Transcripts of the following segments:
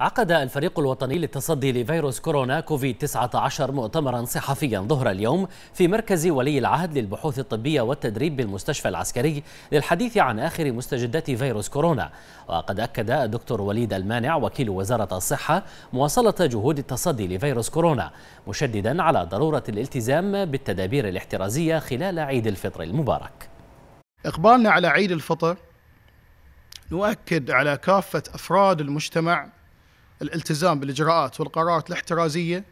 عقد الفريق الوطني للتصدي لفيروس كورونا كوفيد 19 مؤتمرا صحفيا ظهر اليوم في مركز ولي العهد للبحوث الطبية والتدريب بالمستشفى العسكري للحديث عن آخر مستجدات فيروس كورونا وقد أكد الدكتور وليد المانع وكيل وزارة الصحة مواصلة جهود التصدي لفيروس كورونا مشددا على ضرورة الالتزام بالتدابير الاحترازية خلال عيد الفطر المبارك إقبالنا على عيد الفطر نؤكد على كافة أفراد المجتمع الالتزام بالإجراءات والقرارات الاحترازية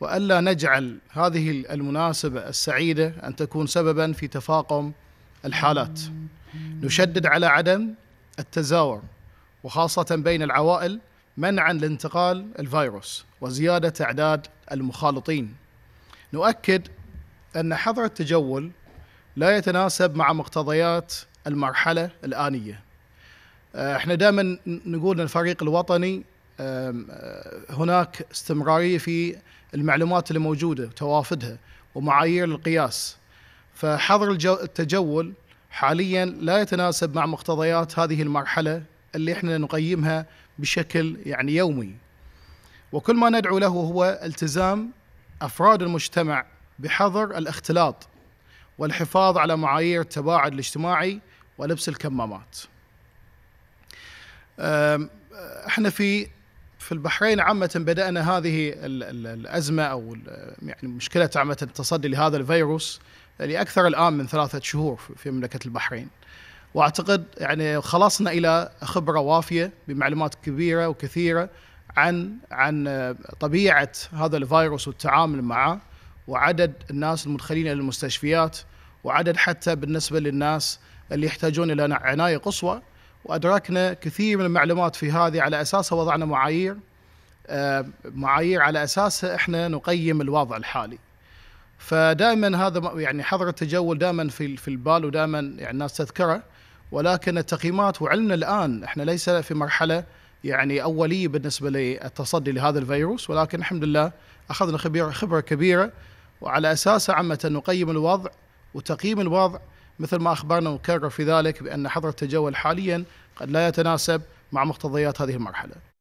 وألا نجعل هذه المناسبة السعيدة أن تكون سببا في تفاقم الحالات نشدد على عدم التزاور وخاصة بين العوائل منعا لانتقال الفيروس وزيادة أعداد المخالطين نؤكد أن حظر التجول لا يتناسب مع مقتضيات المرحلة الآنية آه، احنا دائما نقول الفريق الوطني هناك استمرارية في المعلومات اللي موجودة وتوافدها ومعايير القياس فحظر التجول حاليا لا يتناسب مع مقتضيات هذه المرحلة اللي احنا نقيمها بشكل يعني يومي وكل ما ندعو له هو التزام أفراد المجتمع بحظر الاختلاط والحفاظ على معايير التباعد الاجتماعي ولبس الكمامات احنا في في البحرين عامة بدأنا هذه الأزمة أو يعني مشكلة عامة التصدي لهذا الفيروس لأكثر الآن من ثلاثة شهور في مملكة البحرين وأعتقد يعني خلصنا إلى خبرة وافية بمعلومات كبيرة وكثيرة عن عن طبيعة هذا الفيروس والتعامل معه وعدد الناس المدخلين إلى المستشفيات وعدد حتى بالنسبة للناس اللي يحتاجون إلى عناية قصوى وأدركنا كثير من المعلومات في هذه على أساسها وضعنا معايير آه، معايير على أساسها إحنا نقيم الوضع الحالي فدائما هذا يعني حظر التجول دائما في في البال ودائما يعني الناس تذكره ولكن التقييمات وعلمنا الان احنا ليس في مرحله يعني اوليه بالنسبه للتصدي لهذا الفيروس ولكن الحمد لله اخذنا خبره خبره كبيره وعلى اساسها عامه نقيم الوضع وتقييم الوضع مثل ما أخبرنا ونكرر في ذلك بأن حظر التجول حاليا قد لا يتناسب مع مقتضيات هذه المرحلة